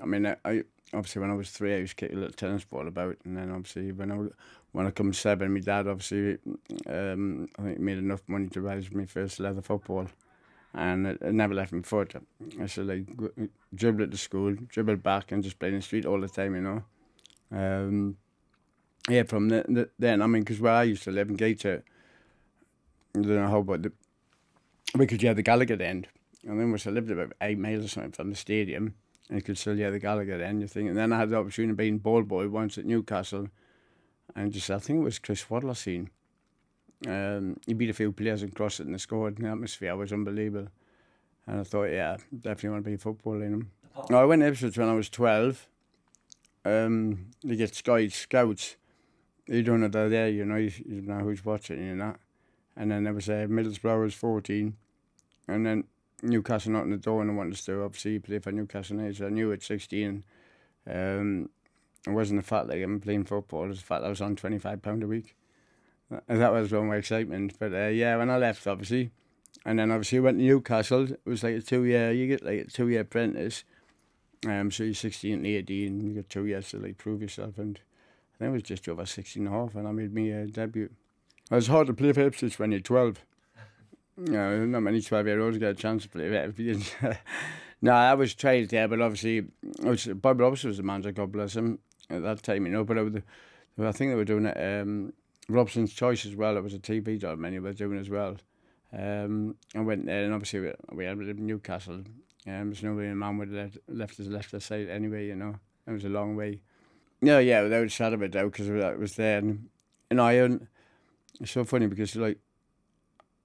I mean, I, I obviously when I was three, I used to kick a little tennis ball about, and then obviously when I when I come seven, my dad obviously um, I think made enough money to buy me first leather football, and it, it never left my foot. I used to like dribble at the school, dribble back, and just play in the street all the time, you know. Um, yeah, from the, the, then I mean, because where I used to live in Gator, I don't know how, but the, because you had the Gallagher end, and then once I lived about eight miles or something from the stadium and could the Gallagher anything. And then I had the opportunity of being ball boy once at Newcastle, and just I think it was Chris Waddler scene. Um, he beat a few players and crossed it and scored, and the atmosphere was unbelievable. And I thought, yeah, definitely want to be footballing him. No, I went to Ipswich when I was 12. Um, they get Sky Scouts. You don't know they're there, you know, you, you know who's watching you know. And then there was uh, Middlesbrough was 14. And then Newcastle not in the door and I wanted to obviously play for Newcastle United. I knew at 16 um, it wasn't the fact that I'm playing football, it was the fact I was on £25 a week. That was all my excitement. But uh, yeah, when I left, obviously, and then obviously went to Newcastle, it was like a two year, you get like a two year apprentice. Um, so you're 16 to 18, you got two years to like prove yourself. And I think it was just over 16 and a half, and I made my a debut. It was hard to play for Ipswich when you're 12 you know, not many 12 year olds get a chance to play it. no, I was trained there, but obviously, was, Bob Robson was the manager, God bless him, at that time, you know. But I, was, I think they were doing it, um, Robson's Choice as well. It was a TV job many were doing as well. Um, I went there, uh, and obviously, we, we had Newcastle. Um, there's no way a man would have left, left his left the side anyway, you know. It was a long way. No, yeah, without a shadow of a doubt, because I was there. And, and I, and it's so funny because, like,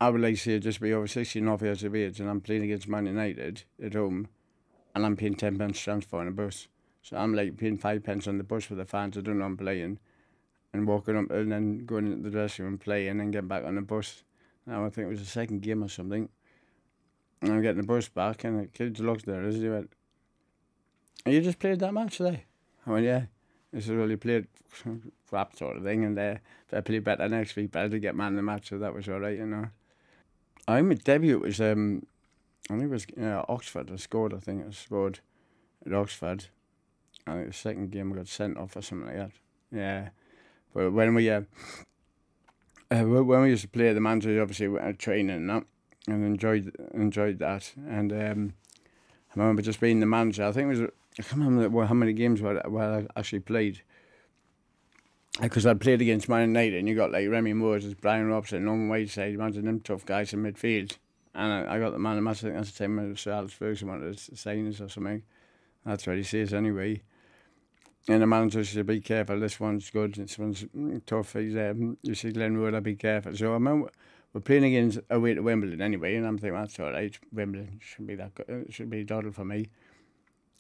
our legacy will just be over 16 half years of age and I'm playing against Man United at home and I'm paying 10 pence transfer on a bus. So I'm like paying five pence on the bus for the fans. I don't know I'm playing and walking up and then going into the dressing room, playing and then getting back on the bus. Now I think it was the second game or something. And I'm getting the bus back and the kid looked there as he went, you just played that match today. I went, yeah. He said, well, you played crap sort of thing and uh, if I play better next week, better to get man in the match. So that was all right, you know. I my debut was um, I think it was you know, Oxford. I scored. I think I scored at Oxford. I think the second game I got sent off or something like that. Yeah, but when we uh, uh when we used to play the Manchester, obviously we were training and that, and enjoyed enjoyed that. And um, I remember just being the manager. I think it was I can't remember how many games where I actually played because i played against Man United and you got like Remy Moses, Brian Robson, Norman Whiteside, imagine them tough guys in midfield. And I, I got the man of match, I think that's the time when Sir Alex Ferguson wanted to sign us or something. That's what he says anyway. And the manager said, be careful, this one's good, this one's tough. He's, um, you see Glenn Wood, be careful. So I remember we're playing against away to Wimbledon anyway, and I'm thinking, that's all right, Wimbledon shouldn't be that good, it should be doddle for me.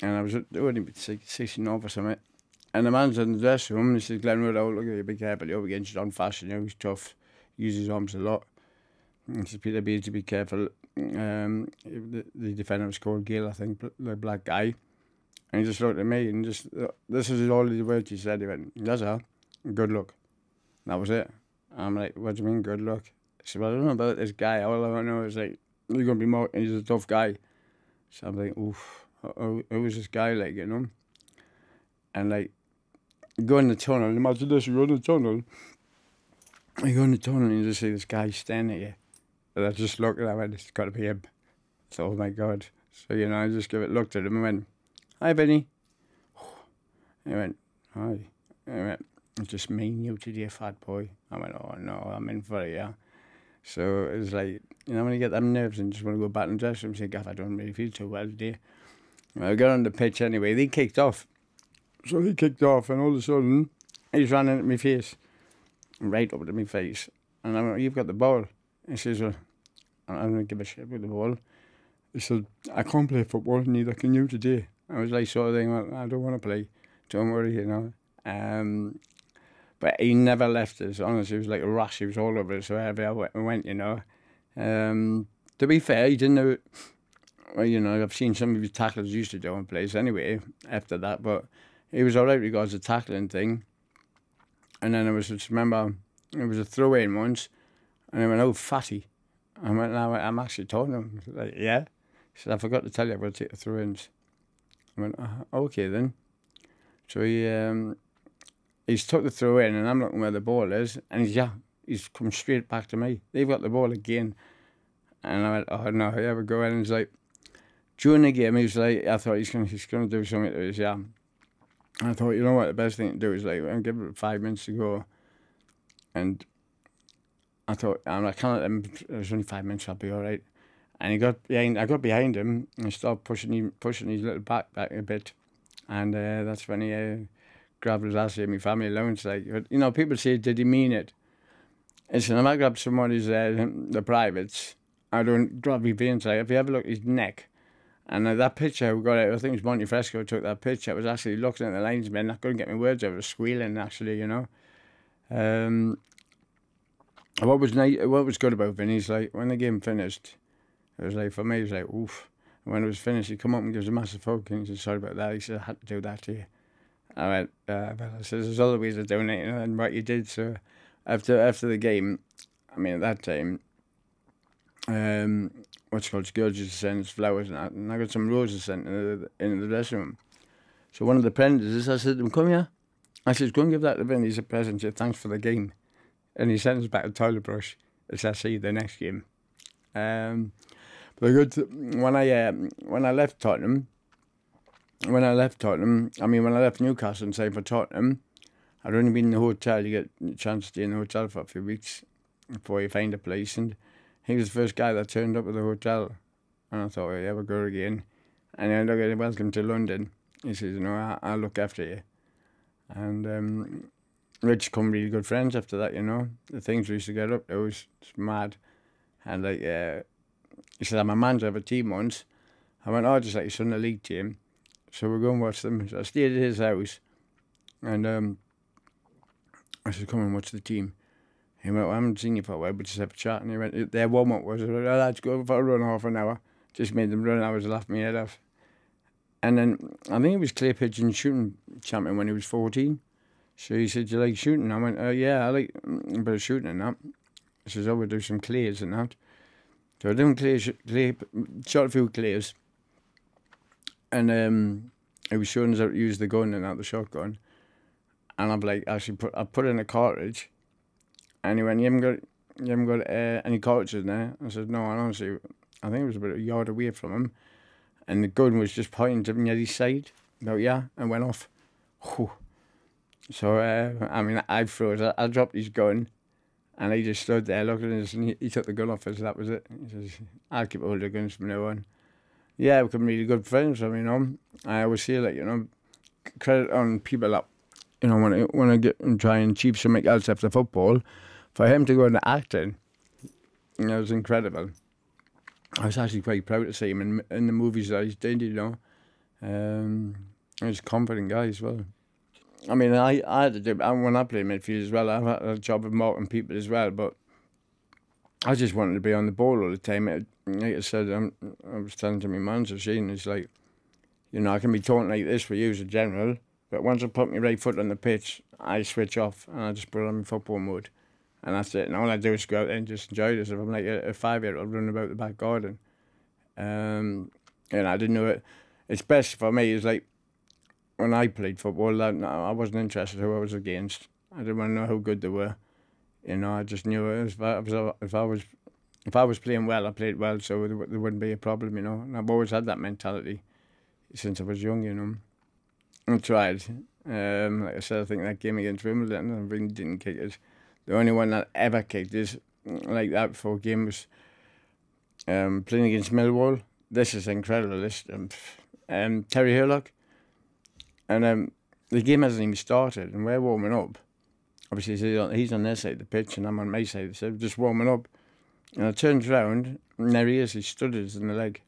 And I was only 16 off or something. And the man's in the dressing room and he says, Glenwood, oh, look at your big hair, but you're against John Fashion, you know, he's tough, he uses his arms a lot. And he says, Peter Beard, to be careful. Um, the, the defender was called Gail, I think, the black guy. And he just looked at me and just, this is all the words he said. He went, that's all, good luck. And that was it. I'm like, what do you mean, good luck? He said, well, I don't know about this guy. All I know is, like, you're going to be more, he's a tough guy. So I'm like, oof, who, who is this guy, like, you know? And, like, go in the tunnel. Imagine this, you go in the tunnel. You go in the tunnel and you just see this guy standing there, And I just looked at him and I it's got to be him. So, oh my God. So, you know, I just give it, looked at him and went, hi, Benny. He went, hi. He went, it's just me and you today, fat boy. I went, oh no, I'm in for it, yeah. So it was like, you know, when you get them nerves and just want to go back and dress them, say, Gaff, I don't really feel too well today. I got on the pitch anyway. They kicked off. So he kicked off, and all of a sudden, he's running at my face, right up to my face. And I went, You've got the ball. He says, Well, I don't give a shit about the ball. He said, I can't play football, neither can you today. I was like, Sort of thing, well, I don't want to play. Don't worry, you know. Um, but he never left us. Honestly, it was like a rush. He was all over us wherever I went, you know. Um, to be fair, he didn't know. Well, you know, I've seen some of his tackles used to do in plays anyway after that, but he was all right regards the tackling thing. And then I was just remember it was a throw in once, and I went, "Oh, fatty," I went, "Now I'm actually talking to him." Like, yeah, he said, "I forgot to tell you, about take the throw ins." I went, uh-huh, "Okay then." So he um, he's took the throw in, and I'm looking where the ball is, and he's, yeah, he's come straight back to me. They've got the ball again, and I went, "Oh no, here we go." And he's like, during the game, he was like, "I thought he's going he's going to do something to his arm." I thought, you know what, the best thing to do is like, I'm give it five minutes to go. And I thought, I'm like, I can't let him, there's only five minutes, I'll be all right. And he got behind, I got behind him and started pushing him, pushing his little back back a bit. And uh, that's when he uh, grabbed his ass and my family loans. Like, you know, people say, did he mean it? And if I grab somebody's, uh, the privates, I don't grab his veins. Like, if you ever look at his neck, and that picture, we got it, I think it was Monte Fresco took that picture. I was actually looking at the linesman. I couldn't get my words out. I was squealing, actually, you know. Um, what was nice, what was good about Vinny's, like, when the game finished, it was like, for me, it was like, oof. And when it was finished, he come up and gives a massive hug. And he said, sorry about that. He said, I had to do that to you. I went, uh, but I said, there's other ways of doing it and what you did. So after after the game, I mean, at that time, um, what's called George's sends flowers and that, and I got some roses sent in the, in the dressing room. So one of the apprentices, I said to him, come here. I said, go and give that to Vinny as a present, said, thanks for the game. And he sent us back a toilet brush, as I see the next game. Um, but good, when I, uh, when I left Tottenham, when I left Tottenham, I mean, when I left Newcastle and say for Tottenham, I'd only been in the hotel, you get a chance to stay in the hotel for a few weeks before you find a place. And he was the first guy that turned up at the hotel. And I thought, oh, yeah, we'll go again. And I look at him, welcome to London. He says, no, I, I'll look after you. And um, Rich become really good friends after that, you know. The things we used to get up to was mad. And like, uh, he said, I'm a man to have a team once. I went, oh, just like your son, the league team. So we're going and watch them. So I stayed at his house. And um, I said, come and watch the team. He went, well, I haven't seen you for a while, but just have a chat. And he went, their warm up was, had to go for a run half an hour. Just made them run. I was laughing my head off. And then I think he was clear pigeon shooting champion when he was 14. So he said, you like shooting? I went, oh, yeah, I like a bit of shooting and that. He says, oh, we'll do some clears and that. So I did clears, clear, shot a few clears. And um, he was showing us how to use the gun and not the shotgun. And I'm like, actually, put, I put in a cartridge and he went, "You haven't got, you haven't got uh, any coaches there." I said, "No, and honestly, I think it was about a yard away from him." And the gun was just pointing to me at his side. But yeah, and went off. Whew. So uh, I mean, I froze. I, I, dropped his gun, and he just stood there looking at us, and he, he took the gun off us. that was it. He says, "I'll keep all the guns from now on." Yeah, we become really good friends. I mean, um, I always say that you know, credit on people that you know when I when I get and try and achieve something else after football for him to go into acting, you know, it was incredible. I was actually quite proud to see him in, in the movies that he's did, you know. Um, he's a confident guy as well. I mean, I, I had to do, and when I played midfield as well, I had a job of marking people as well, but I just wanted to be on the ball all the time. It, like I said, I'm, I was telling to my manager, Shane, it's like, you know, I can be talking like this for you as a general, but once I put my right foot on the pitch, I switch off and I just put on my football mode and that's it. And all I do is go out there and just enjoy this. If I'm like a, a five year old running about the back garden, um, and I didn't know it. It's best for me is like when I played football, I, I wasn't interested who I was against. I didn't want to know how good they were. You know, I just knew it. If I, if I was if I was playing well, I played well, so there, there wouldn't be a problem. You know, and I've always had that mentality since I was young. You know, I tried. Um, like I said, I think that game against Wimbledon, I really didn't kick it the only one that ever kicked is like that before was Um, playing against Millwall, this is incredible. This um, um, Terry Hurlock, and um, the game hasn't even started, and we're warming up. Obviously, he's on, he's on their side of the pitch, and I'm on my side so just warming up. And I turned around, and there he is. He stutters in the leg,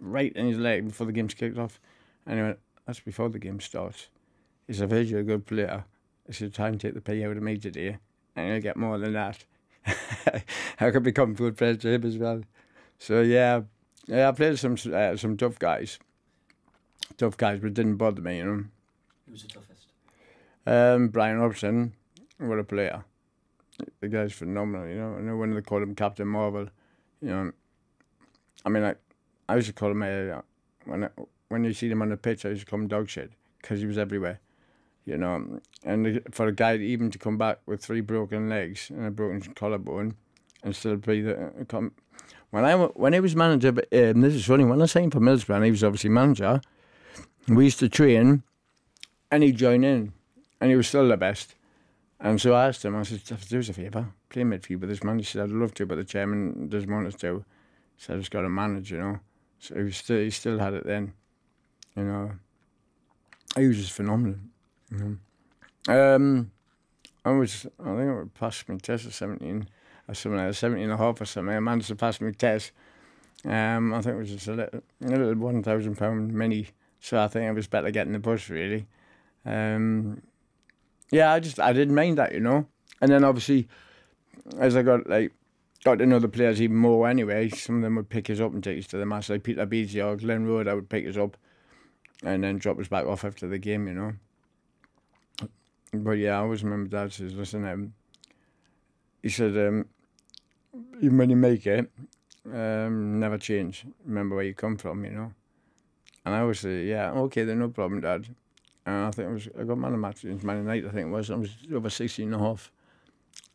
right in his leg before the game's kicked off. Anyway, that's before the game starts. He's a very good player. It's said, time to take the pay out of me today. I'm will get more than that. I could become good friends with him as well. So yeah, yeah, I played some uh, some tough guys, tough guys, but didn't bother me, you know. Who was the toughest? Um, Brian Robson, what a player! The guy's phenomenal, you know. I know when they called him Captain Marvel, you know. I mean, I I used to call him uh, when I, when you see him on the pitch, I used to call him dog shit because he was everywhere you know, and for a guy even to come back with three broken legs and a broken collarbone and still be the uh, come. When I when he was manager, um, this is funny. When I signed for Middlesbrough, he was obviously manager. We used to train, and he'd join in, and he was still the best. And so I asked him. I said, "Do us a favour, play midfield with this man." He said, "I'd love to, but the chairman doesn't want us to." So I just got to manage, you know. So he still he still had it then, you know. He was just phenomenal. Mm. Um, I was, I think I passed my test at 17 or uh, something like 17 and a half or something. I managed to pass my test. Um, I think it was just a little, a little £1,000 mini. So I think I was better getting the bus, really. Um, yeah, I just, I didn't mind that, you know. And then obviously, as I got like, got to know the players even more anyway, some of them would pick us up and take us to the match. Like Peter Beasley or Glen Road, I would pick us up and then drop us back off after the game, you know. But yeah, I always remember Dad says, listen, um, he said, um, when you make it, um, never change. Remember where you come from, you know. And I always say, yeah, okay, then no problem, Dad. And I think it was, I got man of match in Man Night, I think it was. I was over 16 and a half.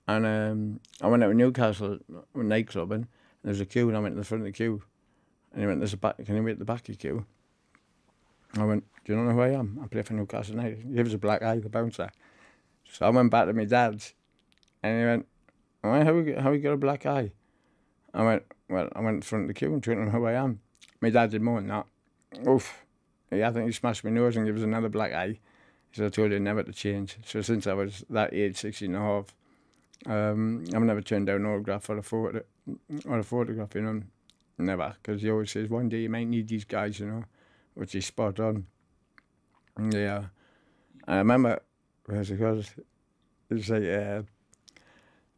And um, I went out to Newcastle uh, nightclub and there was a queue and I went to the front of the queue. And he went, there's a back, can you wait at the back of the queue? I went, do you not know who I am? I play for Newcastle United. He was a black eye, the bouncer. So I went back to my dad's and he went, Why, have we, how we got a black eye? I went, well, I went in front of the queue and told him who I am. My dad did more than that. Oof. Yeah, I think he smashed my nose and gave us another black eye. So I told him never to change. So since I was that age, 16 and a half, um, I've never turned down an autograph or a, photo, or a photograph, you know. Never, because he always says, one day you might need these guys, you know which is spot on. Yeah. I uh, remember, where's it called? It was like, uh,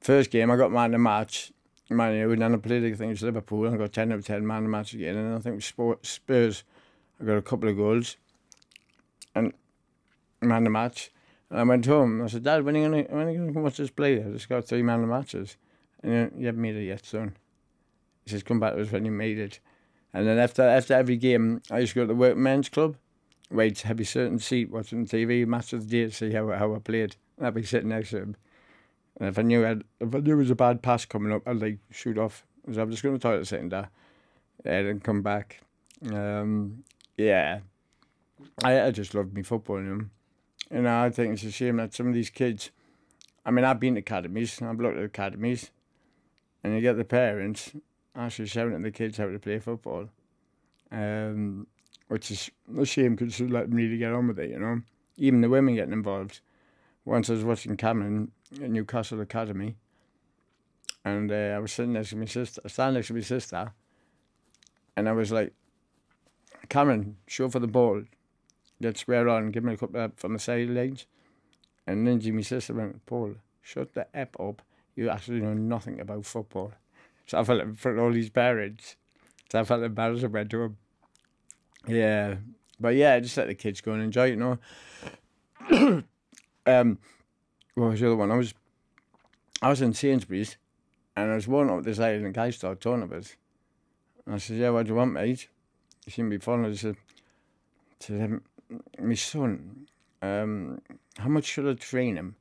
first game I got man of the match. Man, you know, I played, against Liverpool, and I got 10 out of 10 man of the match again. And I think with Spurs, I got a couple of goals. And man of the match. And I went home. I said, Dad, when are you going to watch this play? I just got three man of the matches. And you haven't made it yet, son. He says, come back to us when you made it. And then after after every game, I used to go to the workmen's club, wait have a certain seat watching TV, match of the day see how how I played. And I'd be sitting next to him. And if I knew I'd, if I knew it was a bad pass coming up, I'd like shoot off. So I'm just going to toilet sitting there, and come back. Um, yeah, I I just love me football. You know? And I think it's a shame that some of these kids. I mean, I've been to academies, I've looked at academies, and you get the parents actually shouting at the kids how to play football, um, which is a shame because she let them really get on with it, you know. Even the women getting involved. Once I was watching Cameron at Newcastle Academy, and uh, I was sitting next to my sister, standing next to my sister, and I was like, Cameron, show for the ball, get square on, give me a couple of, from the sidelines. And then Jimmy sister went, Paul, shut the app up. You actually know nothing about football. So I felt in front of all these parents. So I felt embarrassed I went to them. Yeah. But yeah, just let the kids go and enjoy it, you know. um, what was the other one? I was I was in Sainsbury's and I was walking up this island and the guy started talking to us. And I said, Yeah, what do you want, mate? He seemed to be following us. I said, to them, my son, um, how much should I train him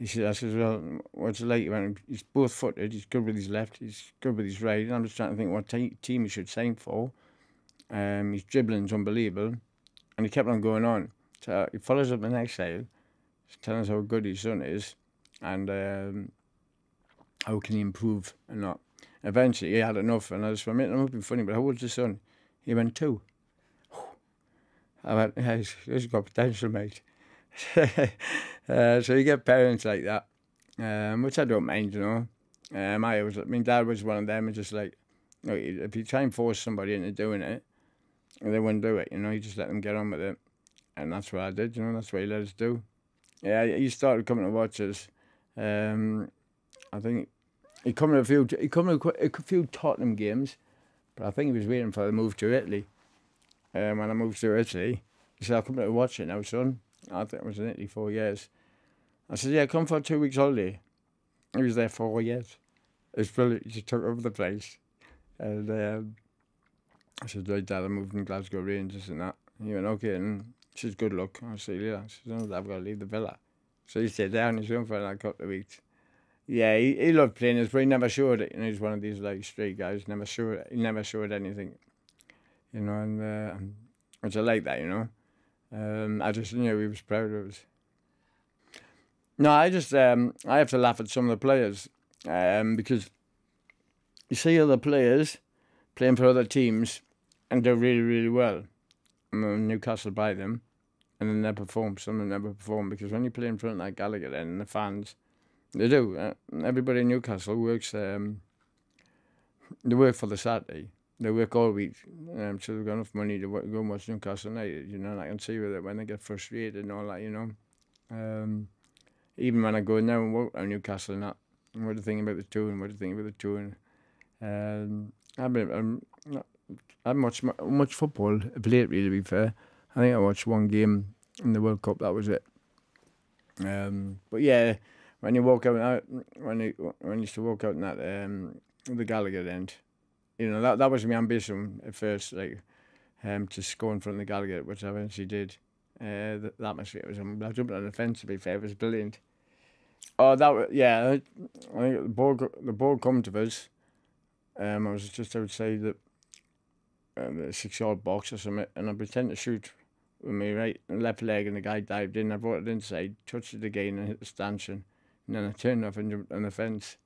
he said, I says, well, what's the latest? he's both footed. He's good with his left. He's good with his right. And I'm just trying to think what team he should sign for. Um, his dribbling's unbelievable. And he kept on going on. So he follows up the next sale, telling us how good his son is and um, how can he improve and not. Eventually, he had enough. And I just a minute, I'm being funny, but how old's his son? He went, two. I went, yeah, he's, he's got potential, mate. Uh, so you get parents like that, um, which I don't mind, you know. Um, I was, I mean, dad was one of them, and just like, you know, if you try and force somebody into doing it, they wouldn't do it, you know. You just let them get on with it, and that's what I did, you know. That's what he let us do. Yeah, he started coming to watch us. Um, I think he come to a few, he come to a few Tottenham games, but I think he was waiting for the move to Italy. Um, when I moved to Italy, he said, "I'll come to watch it now, son." I think it was in Italy four years. I said, yeah, come for two weeks holiday. He was there four years. It's brilliant. He just took over the place. And øh, um, I said, right, Dad, I'm moving to Glasgow Rangers and that. And he went, okay. And she said, er good luck. Er I said, yeah. She said, no, I've got to leave the villa. So he stayed there on his own for like a couple of weeks. Yeah, he, he loved playing this, but he never showed it. know, he's one of these like straight guys, never showed he never showed anything. You know, and uh, which I like that, you know. Um, I just knew he was proud of us. No, I just um, I have to laugh at some of the players um, because you see other players playing for other teams and do really really well, and Newcastle buy them, and then they perform. Some of them never perform because when you play in front like Gallagher and the fans, they do. Uh, everybody in Newcastle works. Um, they work for the Saturday. They work all week, um, so they've got enough money to go and watch Newcastle United. You know, and I can see with it when they get frustrated and all that. You know. Um, even when I go now there and walk around Newcastle and that, and what you think about the two? and what you think about the two? And, um, I've been um, not, I've much much football played really. To be fair, I think I watched one game in the World Cup. That was it. Um, but yeah, when you walk out, when you when you used to walk out in that um, the Gallagher end, you know that that was my ambition at first, like um, to score in front of the Gallagher, which I eventually did. Uh, the, the atmosphere was I jumped on the fence to be fair, it was brilliant. Oh, that yeah. I think the board the board come to us. Um, I was just outside the, um, the six yard box or something, and I pretended to shoot with my right and left leg, and the guy dived in. I brought it inside, touched it again, and hit the stanchion, and then I turned off and jumped on the fence.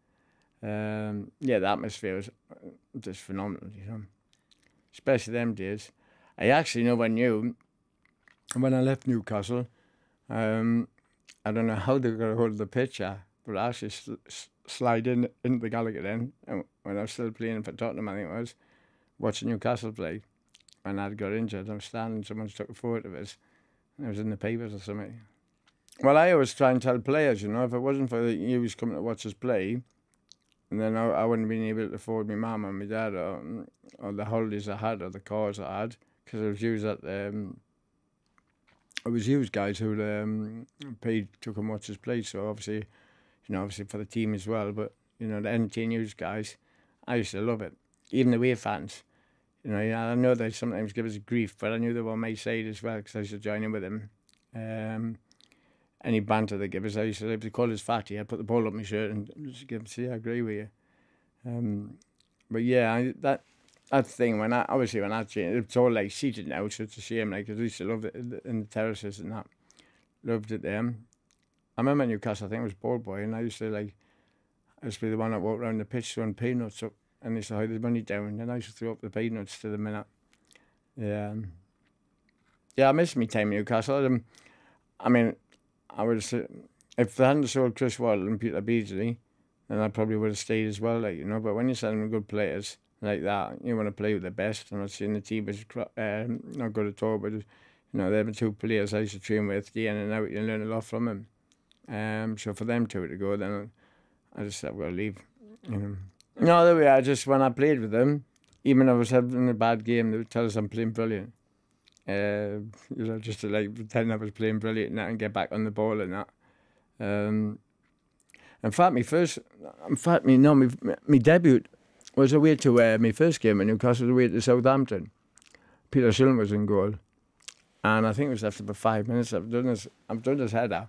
Um, yeah, the atmosphere was uh, just phenomenal, you know, especially them days. I actually when you, when I left Newcastle. Um, I don't know how they're going to hold the picture, but I actually sl- slide in into the Gallagher then. And when I was still playing for Tottenham, I think it was, watching Newcastle play, and I'd got injured. I'm standing, someone took a photo of us, and it was in the papers or something. Well, I always try and tell players, you know, if it wasn't for you was coming to watch us play, and then I, I wouldn't have been able to afford my mum and my dad or, or the holidays I had or the cars I had, because I was used at the um, it was huge guys who um, paid took come watch us play. So obviously, you know, obviously for the team as well. But you know, the NT News guys, I used to love it. Even the away fans, you know, I know they sometimes give us grief, but I knew they were my side as well because I used to join in with them. Um, any banter they give us, I used to, if they call us fatty, I put the ball up my shirt and just give them, see, I agree with you. Um, but yeah, I, that that's the thing when I obviously when I changed it's all like seated now, so it's a shame. Like I used to love it in the terraces and that, loved it there. I remember Newcastle. I think it was ball boy, and I used to like, I used to be the one that walked around the pitch throwing peanuts up, and they used to hide the money down, and I used to throw up the peanuts to the minute. Yeah, yeah, I missed my time in Newcastle. Um, I mean, I would have if they hadn't sold Chris Waddle and Peter Beasley, then I probably would have stayed as well, like you know. But when you are them good players like that. You want to play with the best. I'm not saying the team is um, not good at all, but you know they're the two players I used to train with, in and out. You learn a lot from them. Um, so for them two to go, then I just said, well, to leave. You know. No, there we are. Just when I played with them, even if I was having a bad game, they would tell us I'm playing brilliant. Uh, you know, just to like pretend I was playing brilliant and that and get back on the ball and that. Um, in fact, me first, in fact, me no, me, me debut was away to uh, my first game in Newcastle, away to Southampton. Peter Shilling was in goal. And I think it was after about five minutes, I've done this, I've done this header.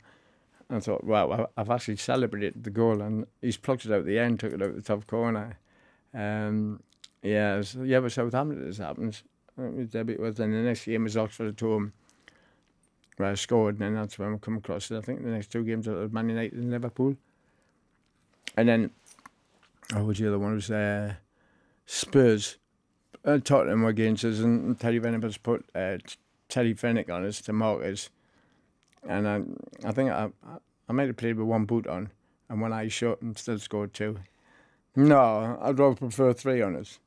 And I thought, wow, I've actually celebrated the goal. And he's plucked it out the end, took it out the top corner. Um, yeah, so, yeah, but Southampton, this happens. It debut was, and the next game was Oxford at home, where I scored, and then that's when I come across it. I think the next two games were Man United and Liverpool. And then oh, what was the other one? It was uh, Spurs. Uh, Tottenham against us, and Teddy Venables put uh, Teddy Fennick on us to mark us. And I, I think I, I made a play with one boot on, and when I shot and still scored two. No, I'd rather prefer three on us.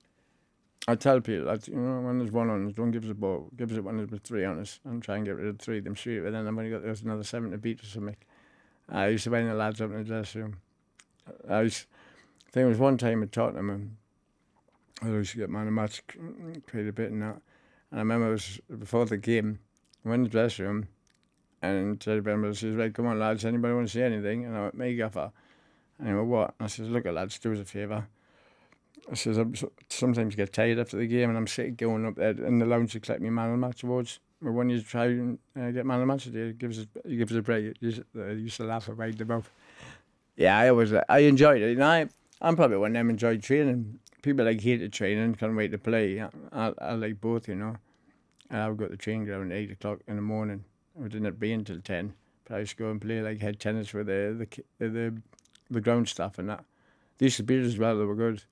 I tell people, that, you know, when there's one on us, don't give us a ball. Give us it when there's three on us and try and get rid of three of them, shoot but then I've only got there's another seven to beat or something. I used to win the lads up in the dressing room. I used, there was one time at Tottenham, and um, I used to get man of match quite a bit and that. And I remember it was before the game, I went in the dressing room, and Teddy Benbow says, Right, come on, lads, anybody want to see anything? And I went, Me, Gaffer. And he went, What? And I says, Look, lads, do us a favour. I says, I sometimes get tired after the game, and I'm sitting going up there in the lounge to collect my man of the match awards. But when you try and uh, get man of the match he gives us, he gives us a break. You uh, used, to laugh about the mouth. Yeah, I always, I enjoyed it. And I, I'm probably one of them enjoy training. People like hate the training, can't wait to play. I, I, I like both, you know. And I would go to the training ground at 8 o'clock in the morning. I didn't be until 10. But I used to go and play like head tennis with the, the, the, the ground staff and that. These used as well, they were good.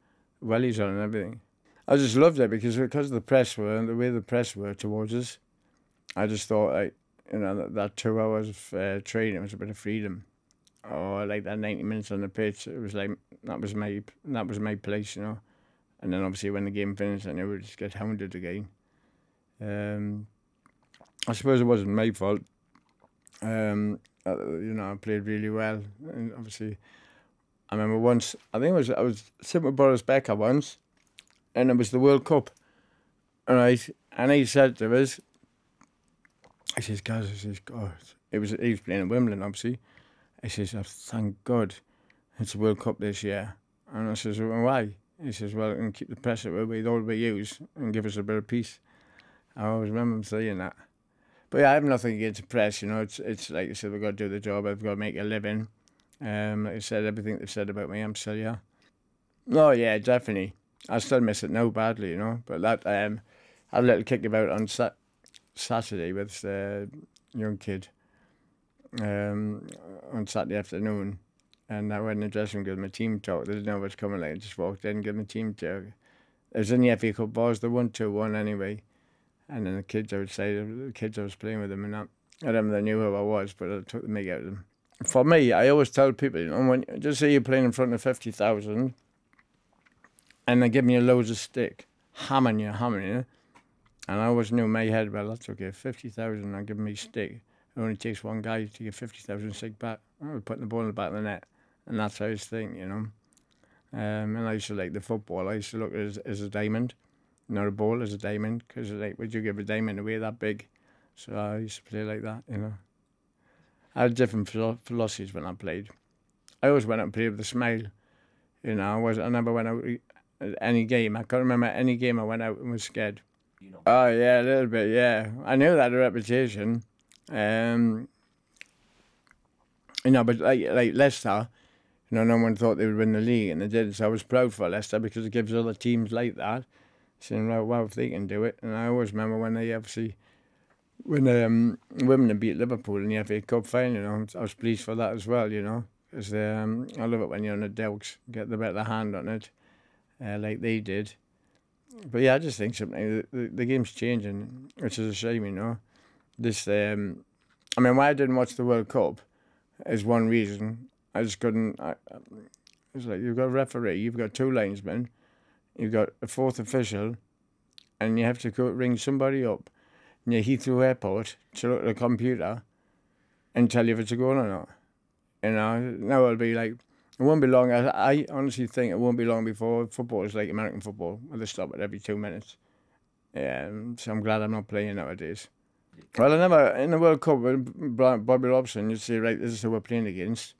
Wellies on and everything. I just loved it because because the press were and the way the press were towards us, I just thought like you know that, that two hours of uh, training was a bit of freedom, or oh, like that ninety minutes on the pitch. It was like that was my that was my place, you know. And then obviously when the game finished, I knew we'd just get hounded again. Um, I suppose it wasn't my fault. Um, uh, you know, I played really well, and obviously, I remember once I think it was I was sitting with Boris Becker once, and it was the World Cup, I And he said to us, he says, guys, I says, God, it was he was playing at Wimbledon, obviously. He says, oh, thank God it's a World Cup this year. And I says, well, why? He says, well, it can keep the pressure where we'd all be used and give us a bit of peace. I always remember him saying that. But yeah, I have nothing against the press, you know. It's, it's like you said, we've got to do the job. I've got to make a living. Um, like I said, everything they've said about me, I'm still, yeah. Oh, yeah, definitely. I still miss it now badly, you know. But that, um, I had a little kick about on sat Saturday with the uh, young kid um, on Saturday afternoon and I went in the dressing room, gave my team talk. They didn't know what's coming. Like, I just walked in, gave my team talk. It was in the FA Cup balls. They won anyway, and then the kids outside, the kids I was playing with them, and that. I remember they knew who I was, but I took the mic out of them. For me, I always tell people, you know, when just say you're playing in front of fifty thousand, and they're giving you loads of stick, hammering you, hammering you. And I always knew in my head, well, that's okay, 50,000, i give me stick. It only takes one guy to get 50,000 stick back. I was putting the ball in the back of the net and that's how I think, you know. Um, and I used to like the football. I used to look at it as, as a diamond, not a ball, as a diamond, because like, would you give a diamond away that big? So I used to play like that, you know. I had different philo philosophies when I played. I always went out and played with a smile, you know. I was I never went out uh, any game. I can't remember any game I went out and was scared. You know. Oh yeah, a little bit. Yeah, I knew that reputation. Um, you know, but like like Leicester, you know, no one thought they would win the league, and they did. So I was proud for Leicester because it gives other teams like that saying, right, well, if they can do it. And I always remember when they obviously, when um, women beat Liverpool in the FA Cup final, you know, I was pleased for that as well, you know. Because um, I love it when you're on the delks, get the better hand on it, uh, like they did. But yeah, I just think something, the, the game's changing, which is a shame, you know. This, um, I mean, why I didn't watch the World Cup is one reason. I just couldn't. I, it's like you've got a referee, you've got two linesmen, you've got a fourth official, and you have to go ring somebody up near Heathrow Airport to look at a computer and tell you if it's a goal or not. You know, now it'll be like, it won't be long. I, I honestly think it won't be long before football is like American football, where they stop it every two minutes. Yeah, um, so I'm glad I'm not playing nowadays. Well, I never, in the World Cup with Bobby Robson, you'd say, right, this is who we're playing against.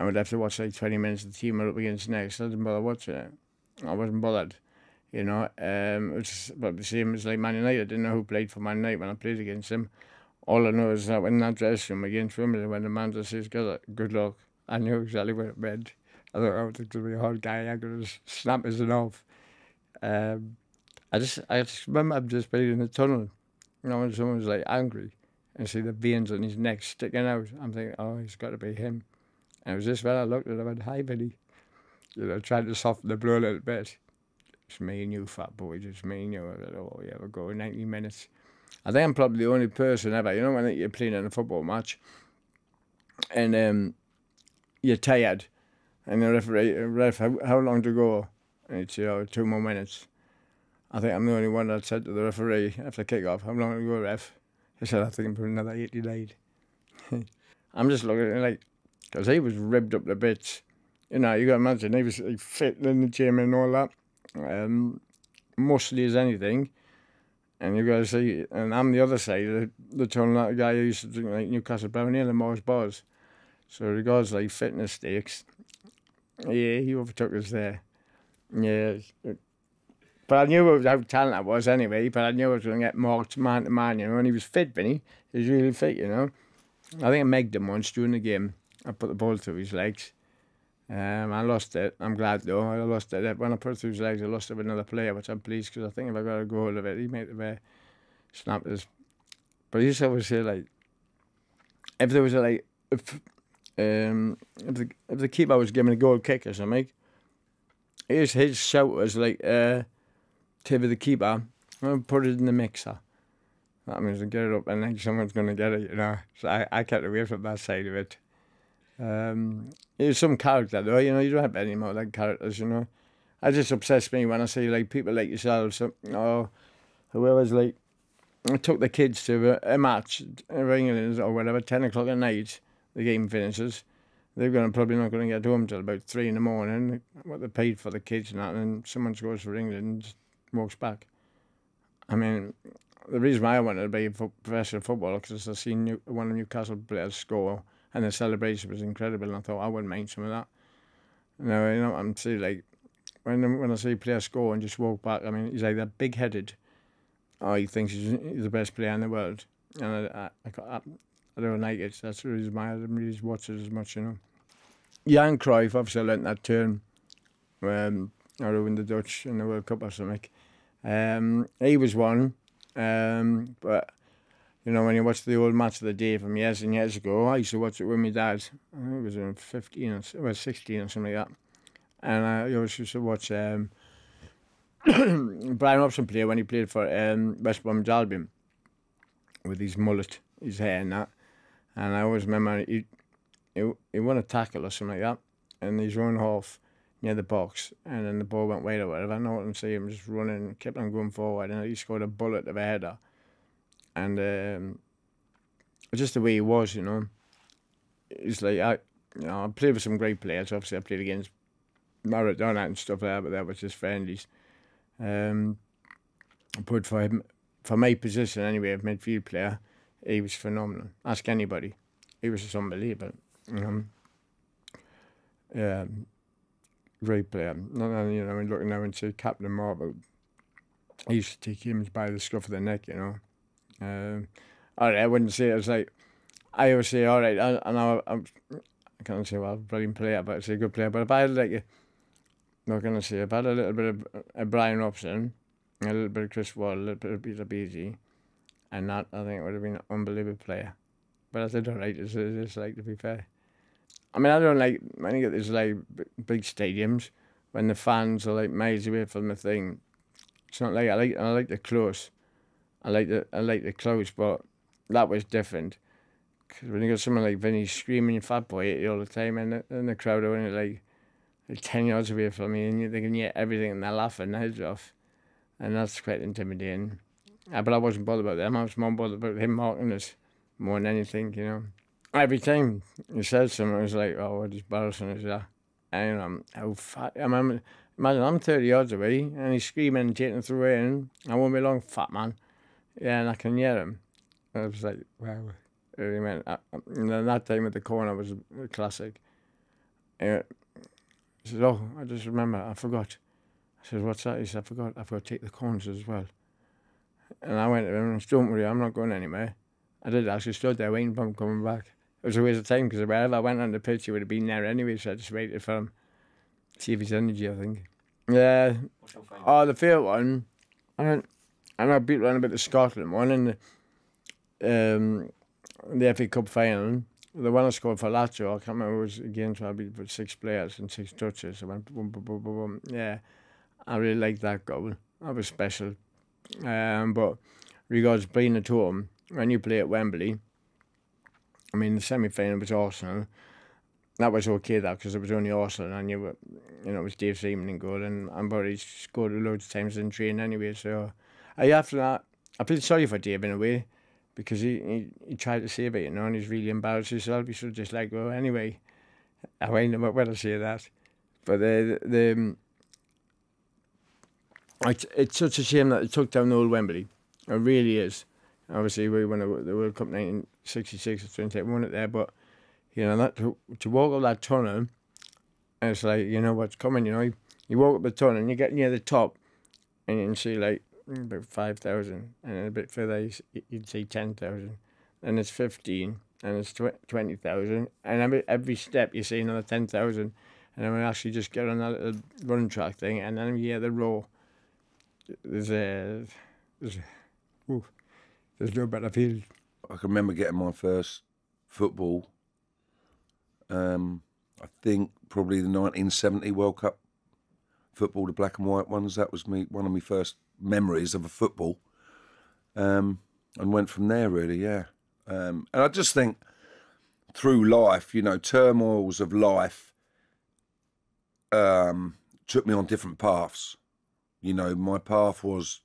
I would have to watch like 20 minutes of the team we're up against next. I didn't bother watching it. I wasn't bothered. You know, um, was about the same as like Man United. I didn't know who played for Man United when I played against them. All I know is that when that dressing room against Wimbledon, when the manager says, good, good luck, I knew exactly what it meant. I thought, oh, this going to be a hard guy. i could just snap his head off. Um, I just, I just remember i just being in the tunnel. You know, when was like angry and see the veins on his neck sticking out, I'm thinking, oh, it's got to be him. And it was just when I looked at him and, hi, Vinny. You know, trying to soften the blow a little bit. It's me and you, fat boy, just me and you. I said, oh, yeah, we're going 90 minutes. I think I'm probably the only person ever, you er know, when you're playing in a football match and um, you're tired and the referee, ref, how, how long to go? And it's, you know, two more minutes. I think I'm the only one that said to the referee after kick-off, how long to go, ref? He said, I think I'm another 89. I'm just looking at it like, because he was ribbed up the bits. You know, you got to imagine he was he fit in the gym and all that, um, muscly as anything. And you got to see, and I'm the other side of the, the That guy who used to drink like Newcastle Brownie and Mars Bars. So regards like fitness stakes, yeah, he overtook us there. Yeah, but I knew how talented I was anyway. But I knew I was going to get marked man to man. You know, and he was fit, Vinny. He was really fit. You know, I think I megged him once during the game. I put the ball through his legs. Um, I lost it. I'm glad though. I lost it. When I put it through his legs, I lost it with another player, which I'm pleased because I think if I got a goal of it, he might have uh, snapped his. But always say like, if there was a like, if, um, if the if the keeper was giving a goal kick or something, his his shout was like, uh, to the keeper, I'm gonna put it in the mixer. That means I get it up, and then someone's going to get it, you know. So I, I kept away from that side of it. Um, it's some character though, you know, you don't have any more like characters, you know. I just obsess me when I see like people like yourselves or, know. whoever's like I took the kids to a, a match of England or whatever, ten o'clock at night, the game finishes. They're gonna probably not gonna get home till about three in the morning. What they paid for the kids and that and someone goes for England walks back. I mean, the reason why I wanted to be a professional footballer because I seen one of Newcastle players score and the celebration was incredible. And I thought I wouldn't mind some of that. No, you know, I'm too like when when I see players score and just walk back. I mean, he's either big headed, or he thinks he's, the best player in the world, and I I, I, I don't like it. That's the reason why I do not really watch it as much, you know. Jan Cruyff obviously learnt that turn when I in the Dutch in the World Cup or something. Um, he was one, um, but you know, when you watch the old match of the day from years and years ago, I used to watch it with my dad. I think it was in 15 or well, 16 or something like that. And I always used to watch um, Brian Robson play when he played for um, West Bromwich Albion with his mullet, his hair and that. And I always remember he, he, he won a tackle or something like that and he's running half near the box. And then the ball went wide or whatever. I know what I'm saying. I'm just running, kept on going forward. And he scored a bullet of a header and um, just the way he was, you know, it's like I, you know, I played with some great players. Obviously, I played against Maradona and stuff like that, but that was just friendlies. Um, but for him, for my position anyway, a midfield player, he was phenomenal. Ask anybody, he was just unbelievable. Um, great player. Not only you know, and looking now and see Captain Marvel, he used to take him by the scruff of the neck, you know. Um, all right, I wouldn't say it was like I always say, all right, I, I know I'm, I can't say well, brilliant player, but I say good player. But if I had like, not gonna say, if I had a little bit of uh, Brian Robson, a little bit of Chris Wall, a little bit of Peter Beattie, and that, I think it would have been an unbelievable player. But I said, all right, it's, it's like to be fair. I mean, I don't like when you get these like big stadiums when the fans are like miles away from the thing. It's not like I like I like the close. I like the I like the clothes, but that was different. Cause when you got someone like Vinny screaming "Fat Boy" at you all the time, and the, and the crowd are only like, like ten yards away from you, and they can hear everything, and they're laughing their heads off, and that's quite intimidating. Uh, but I wasn't bothered about them. I was more bothered about him marking us more than anything, you know. Every time he said something, I was like, "Oh, what embarrassing is that?" And I'm how oh, fat. I remember, imagine I'm thirty yards away, and he's screaming and taking us away, and I won't be long, fat man. Yeah, and I can hear him. I was like, wow. Uh, and uh, um, know I, and that time at the corner was a classic. Uh, he I said, oh, I just remember, I forgot. I said, what's that? He said, I forgot, I've got to take the corns as well. And I went to him and said, don't worry, I'm not going anywhere. I did actually stood there waiting for him coming back. It was a waste of time because wherever I went on the pitch, he would have been there anyway, so I just waited for him. See if his energy, I think. Yeah. Oh, the field one. I don't, and I beat a about the Scotland one in the, um, the FA Cup final. The one I scored for Lazio, I can't remember, it was against I beat for six players and six touches. I went, boom, boom, boom, boom, boom. Yeah, I really liked that goal. That was special. Um, but regards playing at home, when you play at Wembley, I mean, the semi final was Arsenal. That was okay, that, because it was only Arsenal, and you were, you know, it was Dave Seaman in goal, and, and he scored loads of times in training anyway, so after that, I feel sorry for Dave in a way because he, he, he tried to say it, you know, and he's really embarrassed himself. He should just like, well, anyway, I wind know up when say that. But the, the, um, it's, it's such a shame that it took down the old Wembley. It really is. Obviously, we won the World Cup 1966 at 20, won it there, but, you know, that to, to walk up that tunnel, it's like, you know what's coming, you know. You, you walk up the tunnel and you get near the top and you can see, like, about 5,000. And a bit further, you'd say 10,000. And it's 15, and it's tw- 20,000. And every, every step, you see another 10,000. And then we actually just get on that little run track thing, and then yeah, the row. There's a. There's, a, oof, there's no better field. I can remember getting my first football. Um, I think probably the 1970 World Cup football, the black and white ones. That was me one of my first memories of a football, um, and went from there. Really, yeah. Um, and I just think through life, you know, turmoils of life um, took me on different paths. You know, my path was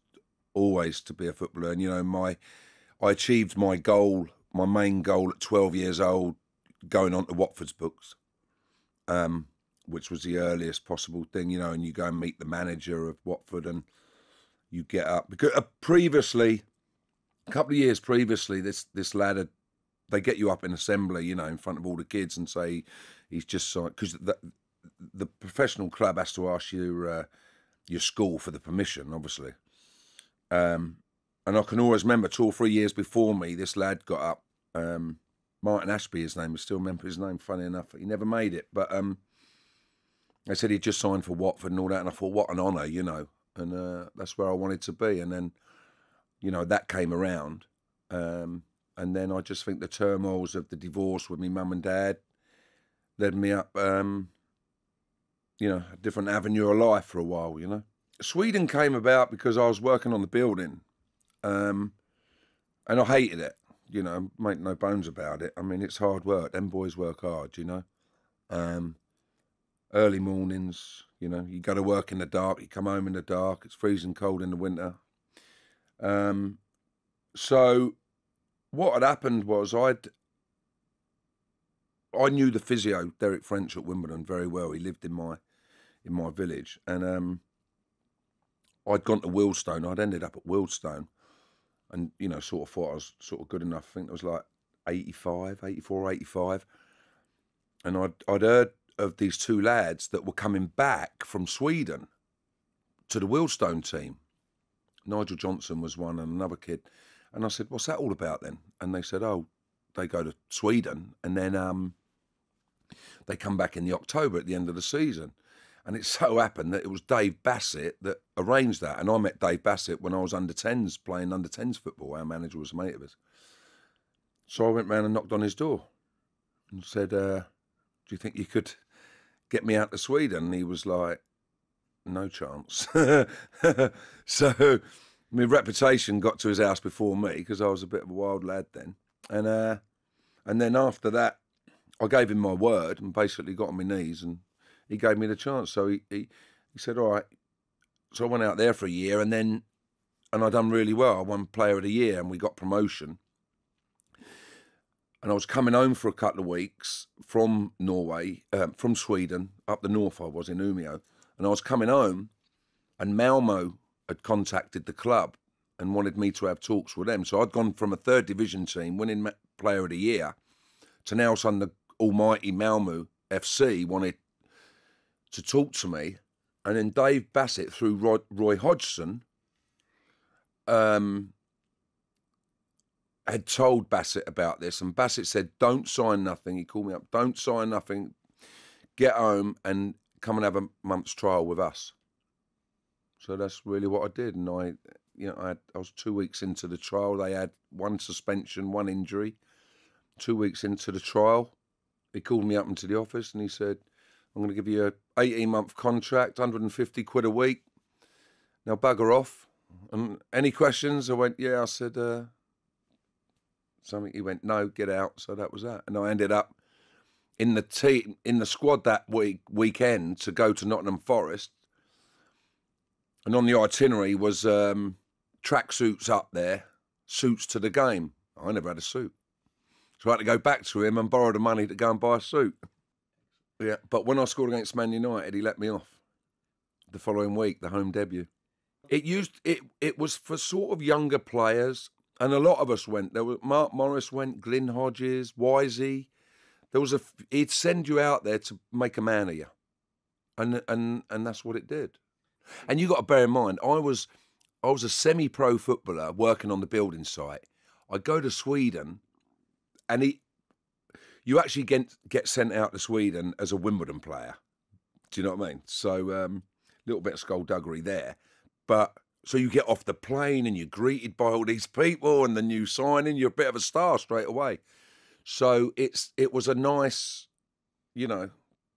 always to be a footballer, and you know, my I achieved my goal, my main goal at 12 years old, going on to Watford's books, um, which was the earliest possible thing, you know, and you go and meet the manager of Watford and you get up because uh, previously, a couple of years previously, this this lad had, they get you up in assembly, you know, in front of all the kids and say he's just signed because the, the professional club has to ask your uh, your school for the permission, obviously. Um, and I can always remember two or three years before me, this lad got up. Um, Martin Ashby, his name, I still remember his name. Funny enough, he never made it, but um, they said he would just signed for Watford and all that. And I thought, what an honour, you know and uh, that's where I wanted to be. And then, you know, that came around, um, and then I just think the turmoils of the divorce with my mum and dad led me up, um, you know, a different avenue of life for a while. You know, Sweden came about because I was working on the building, um, and I hated it. You know, make no bones about it. I mean, it's hard work. Them boys work hard. You know, um, early mornings you know, you go to work in the dark, you come home in the dark, it's freezing cold in the winter. Um, so what had happened was I'd I knew the physio Derek French at Wimbledon very well. He lived in my in my village, and um, I'd gone to Willstone. I'd ended up at Willstone, and you know, sort of thought I was sort of good enough. I think it was like 85, 84, 85. and I'd I'd heard of these two lads that were coming back from Sweden to the Wheelstone team. Nigel Johnson was one and another kid. And I said, What's that all about then? And they said, Oh, they go to Sweden and then um, they come back in the October at the end of the season. And it so happened that it was Dave Bassett that arranged that. And I met Dave Bassett when I was under 10s playing under 10s football. Our manager was a mate of his. So I went round and knocked on his door and said, uh, Do you think you could get me out to Sweden. And he was like, no chance. so my reputation got to his house before me because I was a bit of a wild lad then. And uh, and then after that, I gave him my word and basically got on my knees and he gave me the chance. So he, he, he said, all right. So I went out there for a year and then, and I done really well. I won player of the year and we got promotion and I was coming home for a couple of weeks from Norway, um, from Sweden, up the north. I was in Umeå, and I was coming home, and Malmo had contacted the club and wanted me to have talks with them. So I'd gone from a third division team, winning Player of the Year, to now suddenly the almighty Malmo FC wanted to talk to me, and then Dave Bassett through Roy, Roy Hodgson. Um, had told Bassett about this, and Bassett said, "Don't sign nothing." He called me up, "Don't sign nothing. Get home and come and have a month's trial with us." So that's really what I did, and I, you know, I, had, I was two weeks into the trial. They had one suspension, one injury. Two weeks into the trial, he called me up into the office and he said, "I'm going to give you a 18 month contract, 150 quid a week. Now bugger off." And any questions? I went, "Yeah." I said. Uh, something. He went, no, get out. So that was that. And I ended up in the team in the squad that week weekend to go to Nottingham Forest. And on the itinerary was um, tracksuits up there, suits to the game. I never had a suit, so I had to go back to him and borrow the money to go and buy a suit. Yeah, but when I scored against Man United, he let me off. The following week, the home debut. It used it. It was for sort of younger players and a lot of us went. There was Mark Morris went, Glyn Hodges, Wisey. There was a he'd send you out there to make a man of you, and and and that's what it did. And you got to bear in mind, I was I was a semi-pro footballer working on the building site. I go to Sweden, and he, you actually get get sent out to Sweden as a Wimbledon player. Do you know what I mean? So a um, little bit of skullduggery there, but so you get off the plane and you're greeted by all these people and the new signing. You're a bit of a star straight away. So it's it was a nice, you know,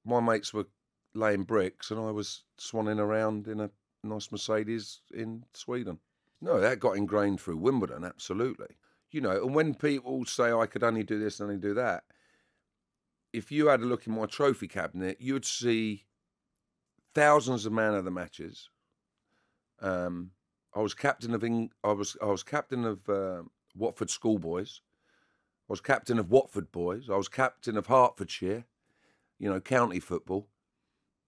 my mates were laying bricks and I was swanning around in a nice Mercedes in Sweden. No, that got ingrained through Wimbledon, absolutely. You know, and when people say I could only do this and only do that, if you had a look in my trophy cabinet, you'd see thousands of man of the matches, um, I was captain of Eng- I was I was captain of uh, Watford schoolboys. I was captain of Watford boys. I was captain of Hertfordshire, you know, county football.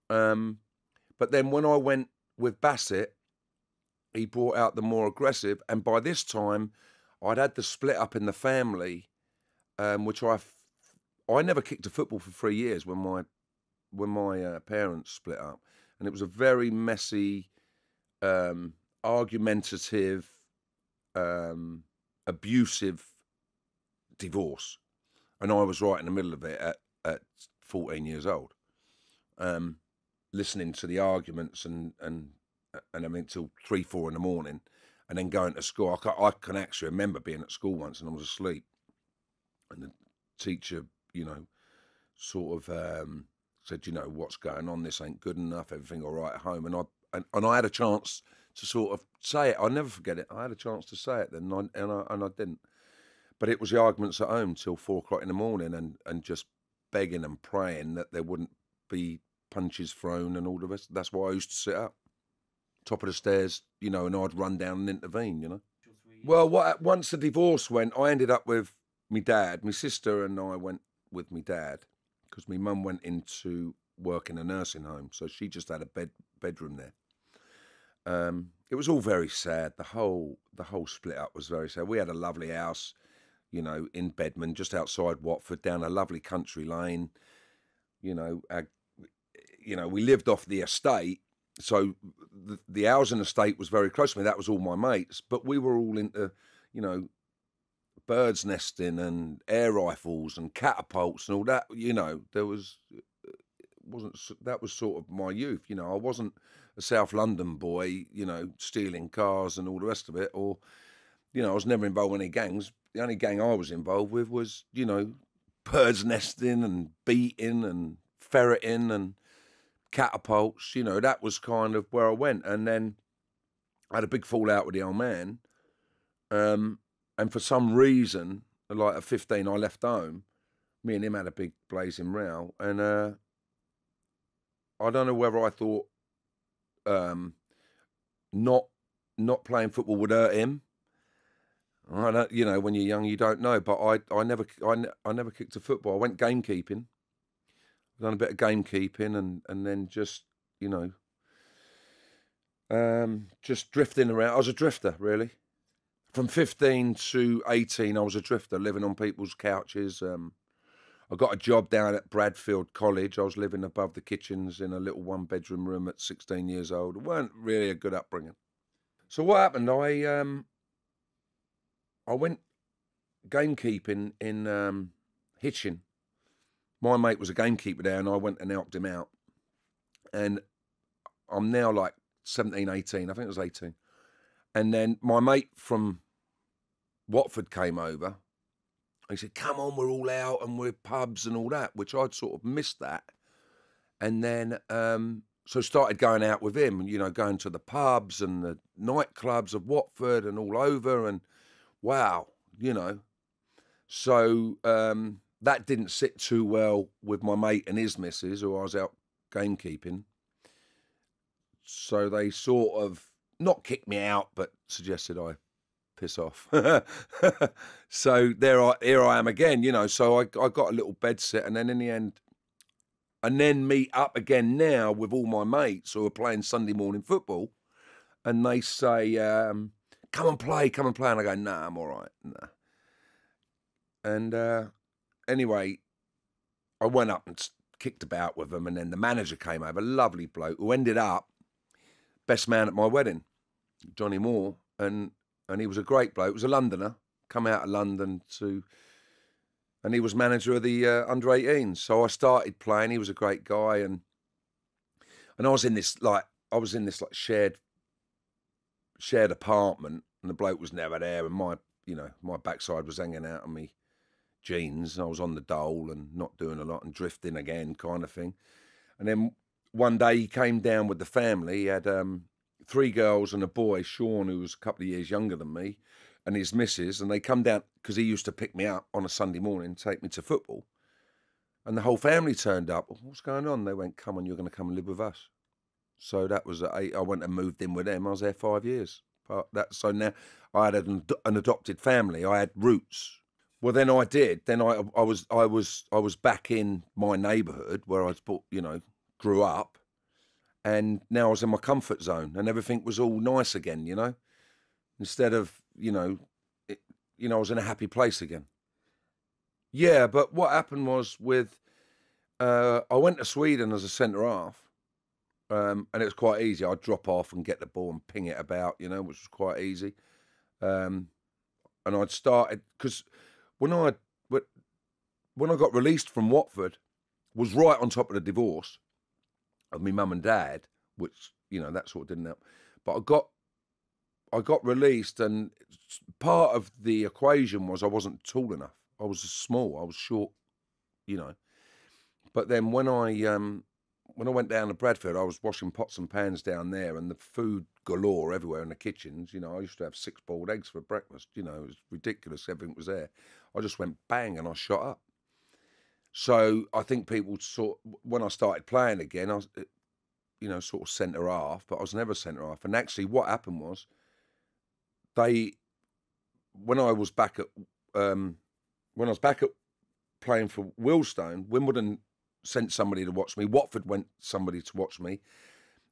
Um, but then when I went with Bassett, he brought out the more aggressive, and by this time, I'd had the split up in the family, um, which I f- I never kicked a football for three years when my when my uh, parents split up, and it was a very messy. Um, argumentative, um, abusive divorce, and I was right in the middle of it at at 14 years old, um, listening to the arguments and and and I mean till three four in the morning, and then going to school. I can, I can actually remember being at school once and I was asleep, and the teacher, you know, sort of um, said, you know, what's going on? This ain't good enough. Everything all right at home? And I and, and I had a chance to sort of say it. I'll never forget it. I had a chance to say it then, and I, and I, and I didn't. But it was the arguments at home till four o'clock in the morning, and and just begging and praying that there wouldn't be punches thrown and all the rest. That's why I used to sit up, top of the stairs, you know, and I'd run down and intervene, you know. Well, what, once the divorce went, I ended up with my dad. My sister and I went with my dad because my mum went into work in a nursing home, so she just had a bed bedroom there. Um, it was all very sad. The whole the whole split up was very sad. We had a lovely house, you know, in Bedman, just outside Watford, down a lovely country lane. You know, our, you know, we lived off the estate, so the, the Owlsen estate was very close to me. That was all my mates, but we were all into, you know, birds nesting and air rifles and catapults and all that. You know, there was wasn't that was sort of my youth. You know, I wasn't a South London boy, you know, stealing cars and all the rest of it, or you know, I was never involved in any gangs. The only gang I was involved with was, you know, birds nesting and beating and ferreting and catapults. You know, that was kind of where I went. And then I had a big fallout with the old man. Um, and for some reason, like at 15, I left home. Me and him had a big blazing row. And uh, I don't know whether I thought um, not not playing football would hurt him. I don't, you know, when you're young, you don't know. But I, I never, I, I never kicked a football. I went gamekeeping. I've done a bit of gamekeeping, and and then just, you know, um, just drifting around. I was a drifter, really. From 15 to 18, I was a drifter, living on people's couches, um, I got a job down at Bradfield College. I was living above the kitchens in a little one bedroom room at 16 years old. It weren't really a good upbringing. So what happened? I um, I went gamekeeping in um, Hitchin. My mate was a gamekeeper there, and I went and helped him out. And I'm now like 17, 18. I think it was 18. And then my mate from Watford came over he said, "Come on, we're all out and we're pubs and all that," which I'd sort of missed that. And then um, so started going out with him, you know, going to the pubs and the nightclubs of Watford and all over, and wow, you know. So um, that didn't sit too well with my mate and his missus, who I was out gamekeeping. So they sort of not kicked me out, but suggested I piss off. so there I here I am again, you know. So I, I got a little bed set, and then in the end, and then meet up again now with all my mates who are playing Sunday morning football, and they say, um, "Come and play, come and play," and I go, "Nah, I'm all right." Nah. And uh, anyway, I went up and kicked about with them, and then the manager came over, lovely bloke, who ended up best man at my wedding, Johnny Moore, and and he was a great bloke. He was a Londoner, come out of London to, and he was manager of the uh, under 18s. So I started playing. He was a great guy, and and I was in this like I was in this like shared shared apartment, and the bloke was never there, and my you know my backside was hanging out on me jeans. I was on the dole and not doing a lot and drifting again, kind of thing. And then one day he came down with the family. He had um, three girls and a boy, Sean, who was a couple of years younger than me, and his missus, and they come down because he used to pick me up on a Sunday morning, take me to football, and the whole family turned up. Oh, what's going on? They went, "Come on, you're going to come and live with us." So that was eight. I went and moved in with them. I was there five years. That so now I had an, an adopted family. I had roots. Well, then I did. Then I, I was I was I was back in my neighbourhood where I was, you know, grew up, and now I was in my comfort zone, and everything was all nice again. You know, instead of you know, it, you know, I was in a happy place again. Yeah, but what happened was with uh, I went to Sweden as a centre half, um, and it was quite easy. I'd drop off and get the ball and ping it about, you know, which was quite easy. Um, and I'd started because when I when I got released from Watford was right on top of the divorce of my mum and dad, which you know that sort of didn't help. But I got I got released, and part of the equation was I wasn't tall enough. I was small. I was short, you know. But then when I um, when I went down to Bradford, I was washing pots and pans down there, and the food galore everywhere in the kitchens. You know, I used to have six boiled eggs for breakfast. You know, it was ridiculous. Everything was there. I just went bang, and I shot up. So I think people sort when I started playing again, I was, eh, you know, sort of centre half, but I was never centre half. And actually, what happened was they, when I was back at, um, when I was back at playing for Willstone, Wimbledon sent somebody to watch me. Watford went somebody to watch me,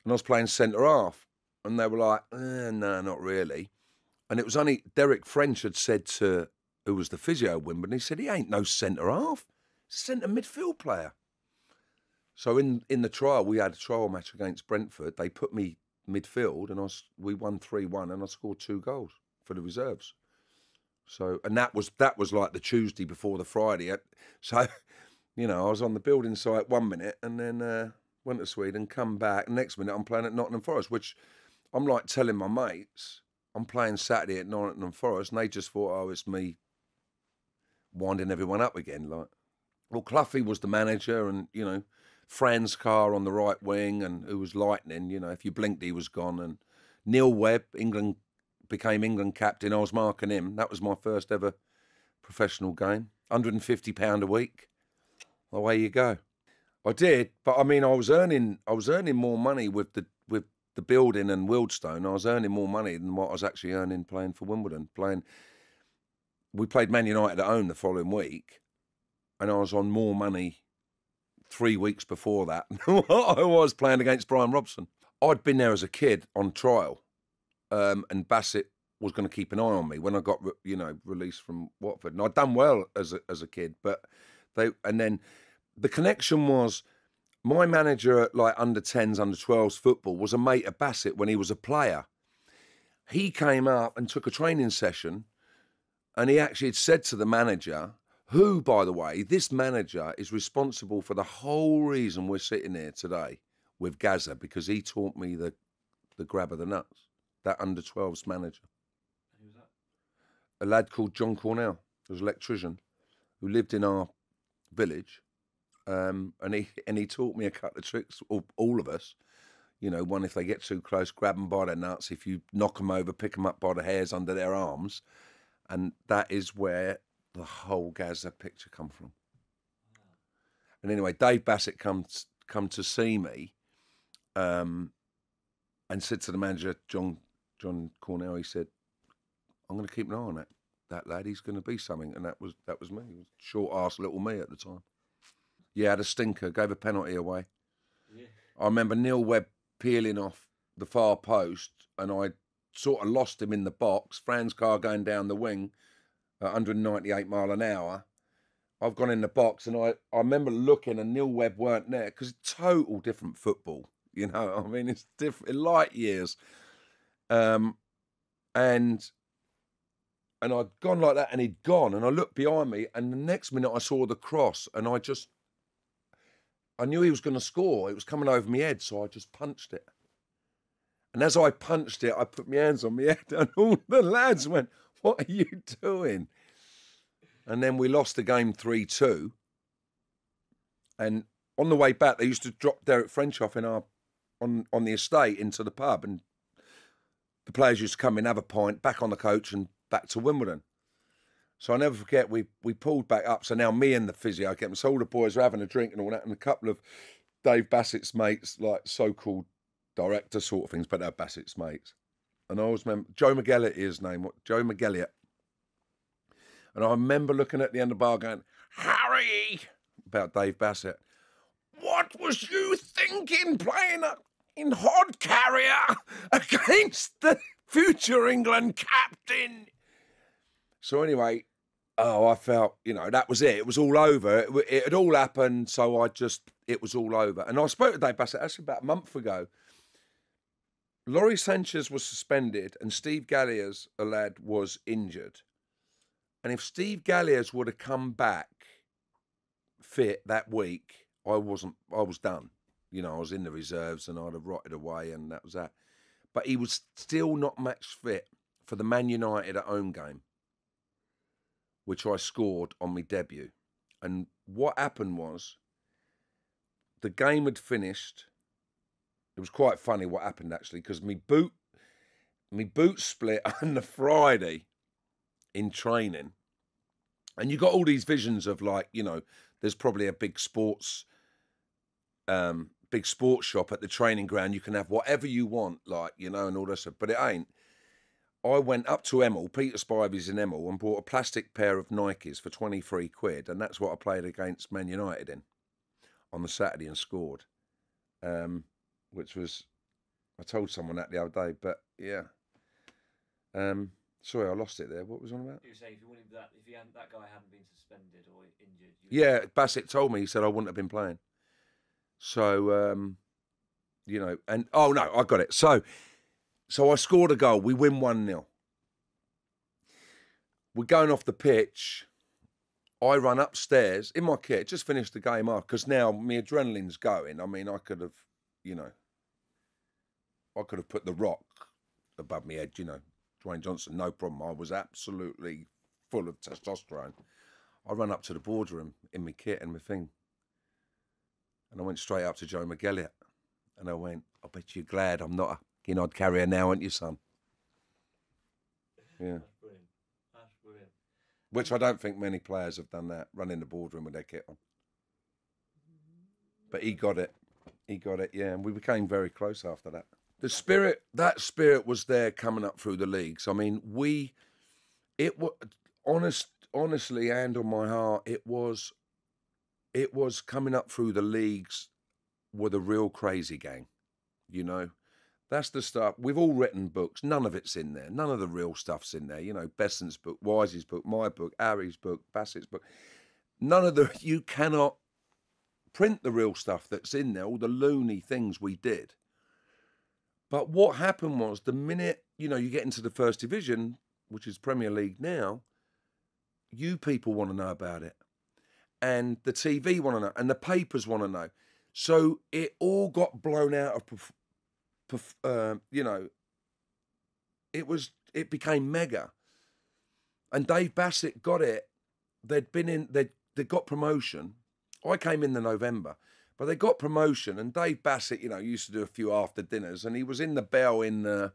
and I was playing centre half, and they were like, eh, "No, not really." And it was only Derek French had said to who was the physio at Wimbledon, he said, "He ain't no centre half." centre midfield player. So in, in the trial, we had a trial match against Brentford. They put me midfield, and I was, we won three one, and I scored two goals for the reserves. So and that was that was like the Tuesday before the Friday. So, you know, I was on the building site one minute, and then uh, went to Sweden, come back. Next minute, I'm playing at Nottingham Forest, which I'm like telling my mates I'm playing Saturday at Nottingham Forest, and they just thought, oh, it's me winding everyone up again, like well, Cluffy was the manager, and you know, Franz Carr on the right wing, and who was lightning. You know, if you blinked, he was gone. And Neil Webb, England became England captain. I was marking him. That was my first ever professional game. 150 pound a week. Away you go. I did, but I mean, I was earning. I was earning more money with the with the building and Wildstone. I was earning more money than what I was actually earning playing for Wimbledon. Playing, we played Man United at home the following week and I was on more money three weeks before that I was playing against Brian Robson. I'd been there as a kid on trial, um, and Bassett was going to keep an eye on me when I got you know released from Watford, and I'd done well as a, as a kid, but they and then the connection was my manager at like under 10s, under 12s football was a mate of Bassett when he was a player. He came up and took a training session, and he actually had said to the manager, who, by the way, this manager is responsible for the whole reason we're sitting here today with Gaza because he taught me the, the grab of the nuts, that under 12s manager. Who's that? A lad called John Cornell, who was an electrician, who lived in our village. Um, and he and he taught me a couple of tricks, all, all of us. You know, one if they get too close, grab them by their nuts. If you knock them over, pick them up by the hairs under their arms, and that is where the whole Gaza picture come from. And anyway, Dave Bassett comes come to see me, um, and said to the manager John John Cornell, he said, "I'm going to keep an eye on that that lad. He's going to be something." And that was that was me, short ass little me at the time. Yeah, had a stinker, gave a penalty away. Yeah. I remember Neil Webb peeling off the far post, and I sort of lost him in the box. Fran's car going down the wing, 198 mile an hour. I've gone in the box and I, I remember looking and Neil Webb weren't there because total different football. You know, I mean, it's different light years. Um, and and I'd gone like that and he'd gone and I looked behind me and the next minute I saw the cross and I just I knew he was going to score. It was coming over my head, so I just punched it. And as I punched it, I put my hands on my head, and all the lads went, What are you doing? And then we lost the game 3 2. And on the way back, they used to drop Derek French off in our on, on the estate into the pub. And the players used to come in, have a pint, back on the coach, and back to Wimbledon. So I never forget we we pulled back up. So now me and the physio kept so all the boys were having a drink and all that, and a couple of Dave Bassett's mates, like so-called director sort of things, but they're Bassett's mates. And I always remember Joe McGillett, his name, Joe McGillett. And I remember looking at the end of the bar going, Harry, about Dave Bassett, what was you thinking playing a, in Hod Carrier against the future England captain? So, anyway, oh, I felt, you know, that was it. It was all over. It, it, had all happened. So I just, it was all over. And I spoke to Dave Bassett, that's about a month ago. Laurie Sanchez was suspended and Steve Galliers, a lad, was injured. And if Steve Galliers would have come back fit that week, I wasn't. I was done. You know, I was in the reserves and I'd have rotted away, and that was that. But he was still not match fit for the Man United at home game, which I scored on my debut. And what happened was, the game had finished. It was quite funny what happened actually, because me boot, me boot split on the Friday in training, and you got all these visions of like, you know, there's probably a big sports, um, big sports shop at the training ground. You can have whatever you want, like you know, and all that stuff. But it ain't. I went up to Emil, Peter Spivey's in Emil, and bought a plastic pair of Nikes for 23 quid, and that's what I played against Man United in on the Saturday and scored. Um, which was I told someone that the other day, but yeah. Um, sorry, I lost it there. What was on about? You say if you wanted that, if he hadn't, that guy hadn't been suspended or injured. yeah, Bassett told me. He said I wouldn't have been playing. So, um, you know, and oh no, I got it. So, so I scored a goal. We win one 0 We're going off the pitch. I run upstairs in my kit, just finished the game off because now my adrenaline's going. I mean, I could have you know, I could have put The Rock above my head, you know, Dwayne Johnson, no problem. I was absolutely full of testosterone. I ran up to the boardroom in my kit and my thing. And I went straight up to Joe McGillett and I went, I bet you're glad I'm not a I'd odd carrier now, aren't you, son? Yeah. That's brilliant. That's brilliant. Which I don't think many players have done that, running the boardroom with their kit on. But he got it. He got it, yeah, and we became very close after that. The spirit, that spirit was there coming up through the leagues. I mean, we, it was honest, honestly, and on my heart, it was, it was coming up through the leagues were the real crazy gang, you know. That's the stuff. We've all written books. None of it's in there. None of the real stuff's in there. You know, Besson's book, Wise's book, my book, Harry's book, Bassett's book. None of the. You cannot print the real stuff that's in there, all the loony things we did. But what happened was the minute, you know, you get into the first division, which is Premier League now, you people want to know about it. And the TV want to know, and the papers want to know. So it all got blown out of, uh, you know, it was, it became mega. And Dave Bassett got it. They'd been in, they'd, they got promotion I came in the November, but they got promotion. And Dave Bassett, you know, used to do a few after dinners, and he was in the Bell in uh,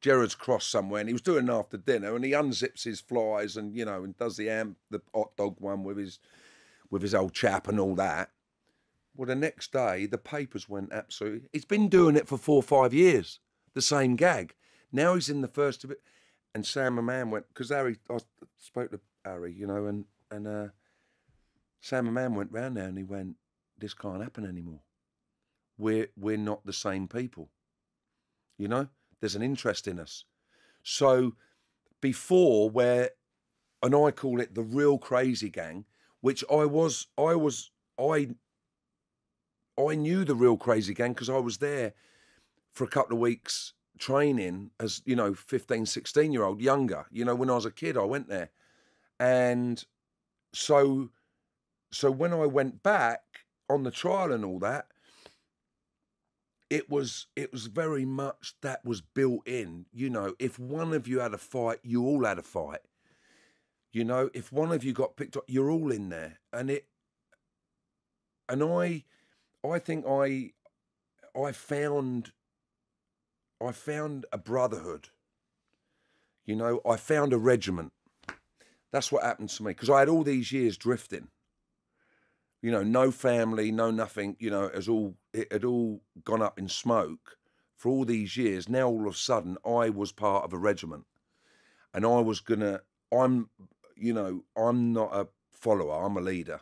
Gerard's Cross somewhere, and he was doing after dinner, and he unzips his flies, and you know, and does the amp, the hot dog one with his with his old chap and all that. Well, the next day, the papers went absolutely. He's been doing it for four or five years, the same gag. Now he's in the first of it. And Sam, a man, went, because Harry, I spoke to Harry, you know, and, and uh, Sam my man went round there and he went, this can't happen anymore. We're, we're not the same people. You know, there's an interest in us. So before where, and I call it the real crazy gang, which I was, I was, I, I knew the real crazy gang because I was there for a couple of weeks training as, you know, 15, 16 year old, younger. You know, when I was a kid, I went there. And so so when I went back on the trial and all that, it was it was very much that was built in. You know, if one of you had a fight, you all had a fight. You know, if one of you got picked up, you're all in there. And it and I I think I I found I found a brotherhood. You know, I found a regiment. That's what happened to me because I had all these years drifting you know, no family, no nothing, you know, as all it had all gone up in smoke for all these years. Now all of a sudden I was part of a regiment. And I was gonna I'm you know, I'm not a follower, I'm a leader.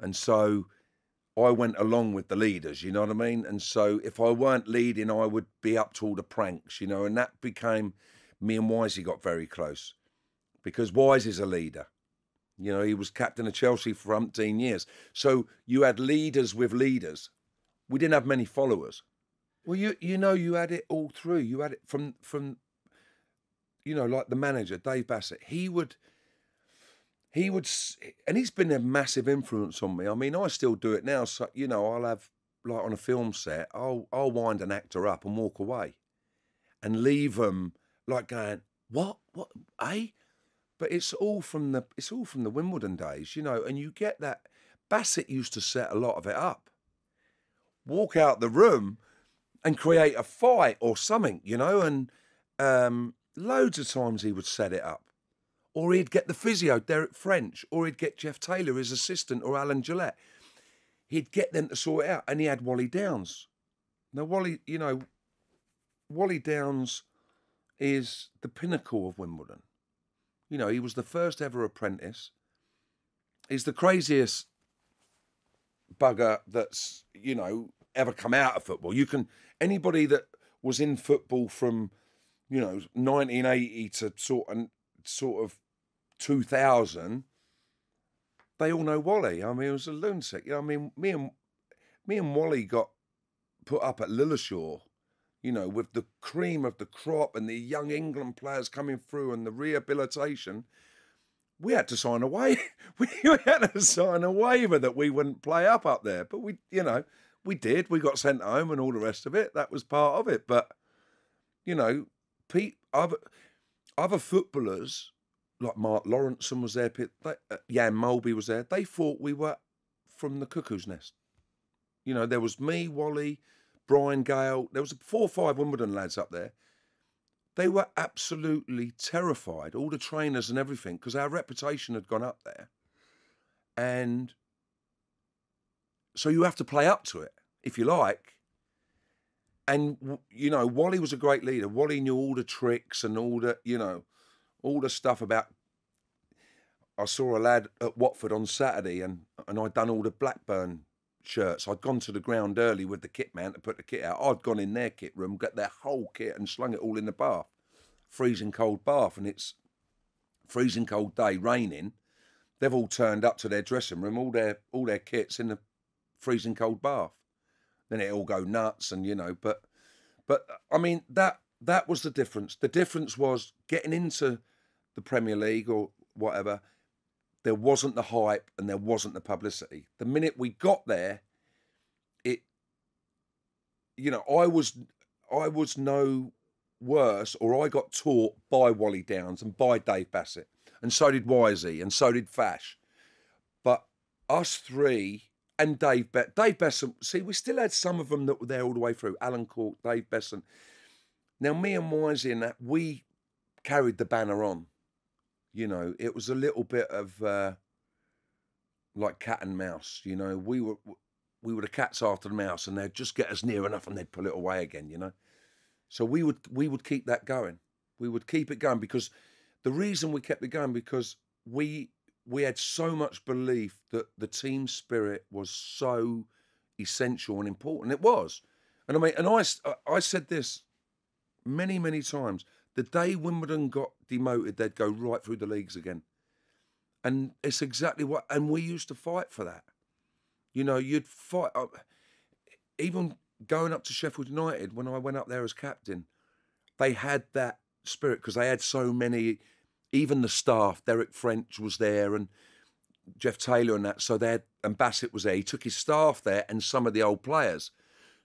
And so I went along with the leaders, you know what I mean? And so if I weren't leading, I would be up to all the pranks, you know, and that became me and Wisey got very close because Wise is a leader you know, he was captain of Chelsea for umpteen years. So you had leaders with leaders. We didn't have many followers. Well, you you know, you had it all through. You had it from from, you know, like the manager Dave Bassett. He would. He would, and he's been a massive influence on me. I mean, I still do it now. So you know, I'll have like on a film set, I'll I'll wind an actor up and walk away, and leave them like going, what what, eh? But it's all from the it's all from the Wimbledon days, you know, and you get that Bassett used to set a lot of it up. Walk out the room and create a fight or something, you know, and um, loads of times he would set it up. Or he'd get the physio, Derek French, or he'd get Jeff Taylor, his assistant, or Alan Gillette. He'd get them to sort it out, and he had Wally Downs. Now, Wally, you know, Wally Downs is the pinnacle of Wimbledon. You know, he was the first ever apprentice. He's the craziest bugger that's, you know, ever come out of football. You can, anybody that was in football from, you know, 1980 to sort of, sort of 2000, they all know Wally. I mean, it was a lunatic. You know, I mean, me and me and Wally got put up at Lillishaw you know, with the cream of the crop and the young England players coming through and the rehabilitation, we had to sign away. we had to sign a waiver that we wouldn't play up up there. But we, you know, we did. We got sent home and all the rest of it. That was part of it. But you know, Pete, other other footballers like Mark Lawrenson was there. Pete, they, uh, Jan Mulby was there. They thought we were from the cuckoo's nest. You know, there was me, Wally. Brian Gale. There was four or five Wimbledon lads up there. They were absolutely terrified, all the trainers and everything, because our reputation had gone up there. And so you have to play up to it, if you like. And, you know, Wally was a great leader. Wally knew all the tricks and all the, you know, all the stuff about I saw a lad at Watford on Saturday and, and I'd done all the Blackburn shirts. I'd gone to the ground early with the kit man to put the kit out. I'd gone in their kit room, got their whole kit, and slung it all in the bath. Freezing cold bath, and it's freezing cold day, raining. They've all turned up to their dressing room, all their all their kits in the freezing cold bath. Then it all go nuts, and you know, but but I mean that that was the difference. The difference was getting into the Premier League or whatever there wasn't the hype and there wasn't the publicity. The minute we got there, it you know, I was I was no worse or I got taught by Wally Downs and by Dave Bassett. And so did YZ, and so did Fash. But us three and Dave Bet Dave Besson, see, we still had some of them that were there all the way through. Alan Court, Dave Besson. Now me and YZ, and that, we carried the banner on you know, it was a little bit of uh, like cat and mouse. You know, we were we were the cats after the mouse, and they'd just get us near enough, and they'd pull it away again. You know, so we would we would keep that going. We would keep it going because the reason we kept it going because we we had so much belief that the team spirit was so essential and important. It was, and I mean, and I I said this many many times. The day Wimbledon got demoted, they'd go right through the leagues again. And it's exactly what, and we used to fight for that. You know, you'd fight uh, even going up to Sheffield United when I went up there as captain, they had that spirit because they had so many, even the staff, Derek French was there and Jeff Taylor and that. So they had, and Bassett was there. He took his staff there and some of the old players.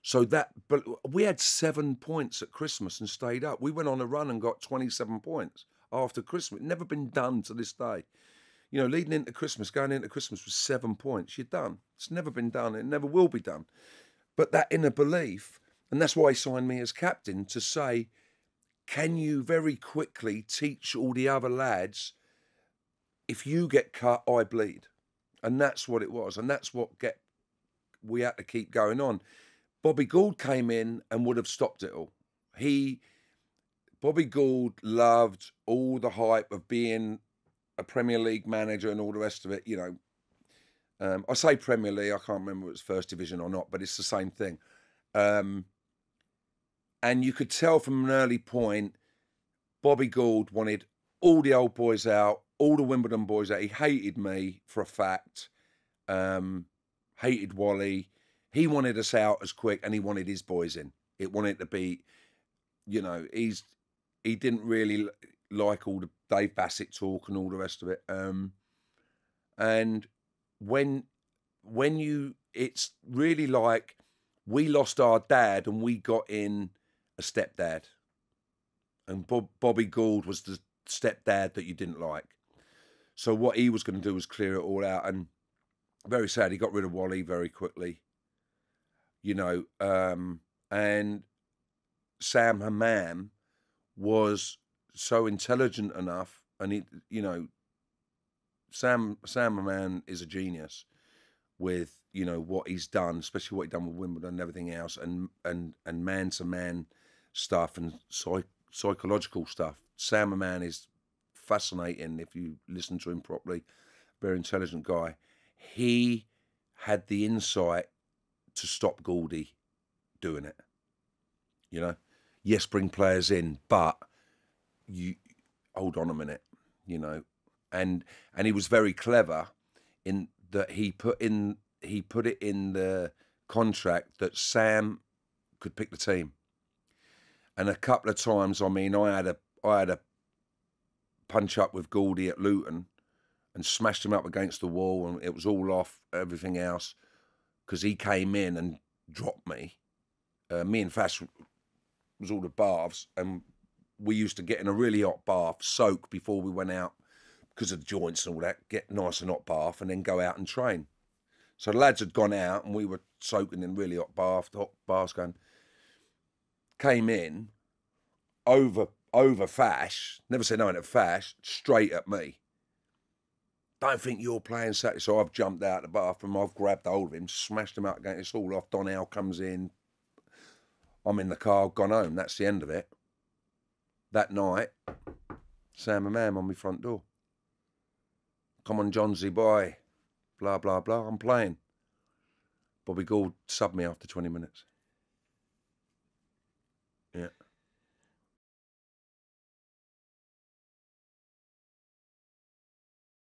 So that, but we had seven points at Christmas and stayed up. We went on a run and got 27 points after Christmas. Never been done to this day. You know, leading into Christmas, going into Christmas was seven points. You're done. It's never been done. It never will be done. But that inner belief, and that's why he signed me as captain to say, can you very quickly teach all the other lads, if you get cut, I bleed? And that's what it was. And that's what get we had to keep going on. Bobby Gould came in and would have stopped it all. He, Bobby Gould, loved all the hype of being a Premier League manager and all the rest of it. You know, um, I say Premier League. I can't remember if was First Division or not, but it's the same thing. Um, and you could tell from an early point, Bobby Gould wanted all the old boys out, all the Wimbledon boys out. He hated me for a fact. Um, hated Wally he wanted us out as quick, and he wanted his boys in. It wanted to be, you know, he's he didn't really like all the Dave Bassett talk and all the rest of it. Um, and when when you, it's really like we lost our dad and we got in a stepdad, and Bob, Bobby Gould was the stepdad that you didn't like. So what he was going to do was clear it all out, and very sad he got rid of Wally very quickly you know, um, and Sam Hammam was so intelligent enough, and he, you know, Sam Sam Hammam is a genius with you know what he's done, especially what he done with Wimbledon and everything else, and and and man to man stuff and psych, psychological stuff. Sam Hammam is fascinating if you listen to him properly. Very intelligent guy. He had the insight to stop Goldie doing it. You know, yes, bring players in, but you hold on a minute. You know, and and he was very clever in that he put in he put it in the contract that Sam could pick the team. And a couple of times, I mean, I had a I had a punch up with Goldie at Luton and smashed him up against the wall and it was all off everything else because he came in and dropped me. Uh, me and Fash was all the baths, and we used to get in a really hot bath, soak before we went out because of the joints and all that, get nice and hot bath, and then go out and train. So the lads had gone out, and we were soaking in really hot bath, hot baths going. Came in over over Fash, never said no to Fash, straight at me don't think you're playing Saturday. So I've jumped out of the bathroom, I've grabbed hold of him, smashed him out again. It's all off. Donnell comes in. I'm in the car, gone home. That's the end of it. That night, Sam and Mam on my front door. Come on, John boy. Blah, blah, blah. I'm playing. Bobby Gould subbed me after 20 minutes.